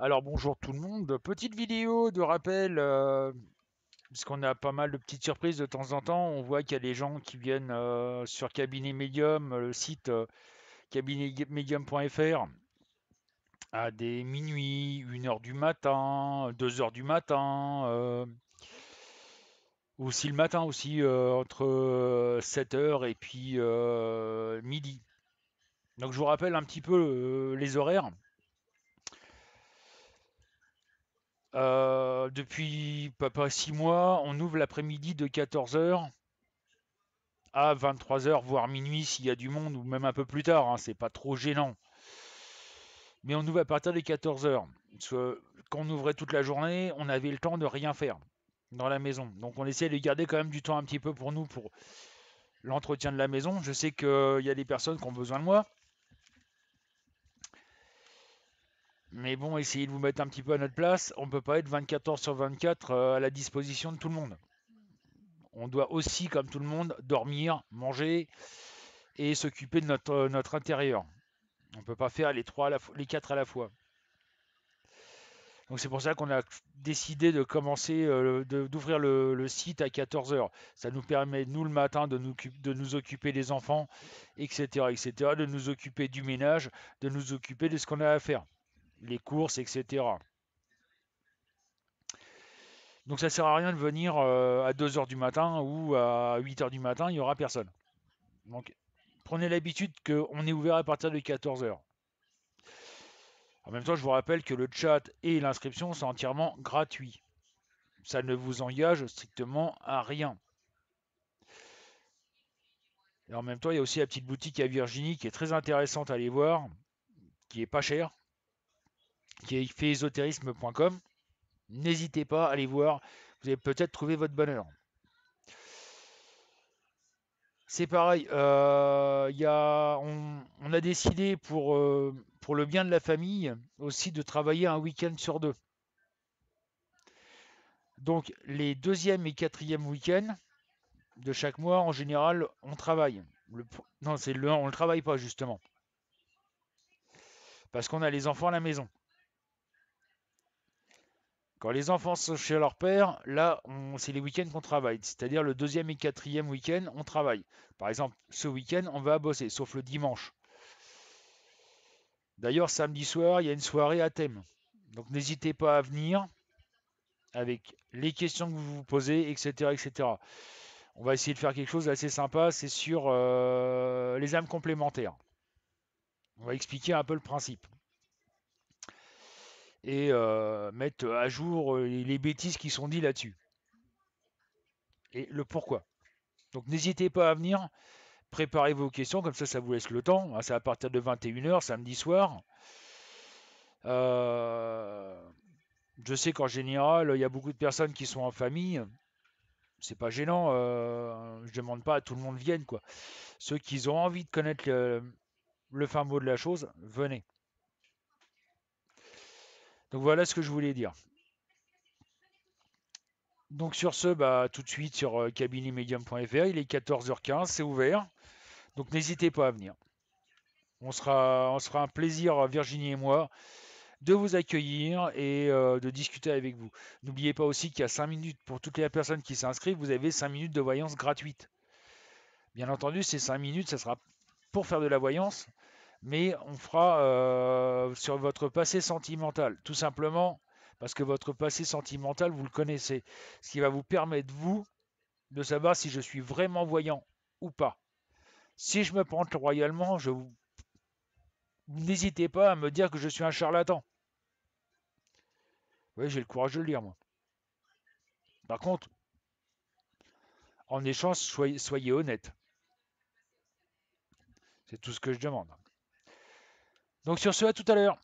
Alors bonjour tout le monde, petite vidéo de rappel, euh, puisqu'on a pas mal de petites surprises de temps en temps, on voit qu'il y a des gens qui viennent euh, sur Cabinet Medium, euh, le site cabinetmedium.fr, à des minuit, 1h du matin, 2h du matin, ou si le matin aussi, entre 7h et puis midi. Donc je vous rappelle un petit peu les horaires. Euh, depuis pas, pas six mois, on ouvre l'après-midi de 14h à 23h, voire minuit s'il y a du monde, ou même un peu plus tard, hein, c'est pas trop gênant. Mais on ouvre à partir des 14h. Quand on ouvrait toute la journée, on avait le temps de rien faire dans la maison. Donc on essaie de garder quand même du temps un petit peu pour nous, pour l'entretien de la maison. Je sais qu'il y a des personnes qui ont besoin de moi. Mais bon, essayez de vous mettre un petit peu à notre place. On ne peut pas être 24 heures sur 24 euh, à la disposition de tout le monde. On doit aussi, comme tout le monde, dormir, manger et s'occuper de notre, euh, intérieur. On ne peut pas faire les, trois les quatre à la fois. Donc c'est pour ça qu'on a décidé de commencer, euh, d'ouvrir le, site à 14h. Ça nous permet, nous le matin, de nous, de nous occuper des enfants, etc., etc., de nous occuper du ménage, de nous occuper de ce qu'on a à faire les courses, etc. Donc ça sert à rien de venir euh, à 2h du matin ou à 8h du matin, il n'y aura personne. Donc prenez l'habitude qu'on est ouvert à partir de 14h. En même temps, je vous rappelle que le chat et l'inscription sont entièrement gratuits. Ça ne vous engage strictement à rien. en même temps, il y a aussi la petite boutique à Virginie qui est très intéressante à aller voir, qui est pas chère, qui fait faitésotérisme.com. N'hésitez pas à aller voir, vous allez peut-être trouver votre bonheur. C'est pareil, euh, y on, a décidé pour, euh, pour le bien de la famille aussi de travailler un week-end sur deux. Donc les deuxième et quatrième week-ends de chaque mois, en général, on travaille. Le, non, c'est le on ne travaille pas justement. Parce qu'on a les enfants à la maison. Quand les enfants sont chez leur père, là, c'est les week-ends qu'on travaille. C'est-à-dire le deuxième et quatrième week-end, on travaille. Par exemple, ce week-end, on va bosser, sauf le dimanche. D'ailleurs, samedi soir, il y a une soirée à thème. Donc n'hésitez pas à venir avec les questions que vous vous posez, etc. etc. On va essayer de faire quelque chose d'assez sympa, c'est sur euh, les âmes complémentaires. On va expliquer un peu le principe et euh, mettre à jour euh, les bêtises qui sont dites là-dessus. Et le pourquoi. Donc n'hésitez pas à venir, préparez vos questions, comme ça ça vous laisse le temps. Hein, c'est à partir de 21h, samedi soir. Euh, je sais qu'en général, il y a beaucoup de personnes qui sont en famille. C'est pas gênant. je demande pas à tout le monde vienne. Quoi. Ceux qui ont envie de connaître le fin mot de la chose, venez. Donc voilà ce que je voulais dire. Donc sur ce, bah, tout de suite sur euh, il est 14h15, c'est ouvert. Donc n'hésitez pas à venir. On sera, on sera un plaisir, euh, Virginie et moi, de vous accueillir et euh, de discuter avec vous. N'oubliez pas aussi qu'il y a 5 minutes, pour toutes les personnes qui s'inscrivent, vous avez 5 minutes de voyance gratuite. Bien entendu, ces 5 minutes, ça sera pour faire de la voyance, mais on fera euh, sur votre passé sentimental, tout simplement parce que votre passé sentimental, vous le connaissez, ce qui va vous permettre, vous, de savoir si je suis vraiment voyant ou pas. Si je me prends royalement, je vous... n'hésitez pas à me dire que je suis un charlatan. Oui, j'ai le courage de le dire, moi. Par contre, en échange, soyez, soyez honnête. C'est tout ce que je demande. Donc sur ce, à tout à l'heure.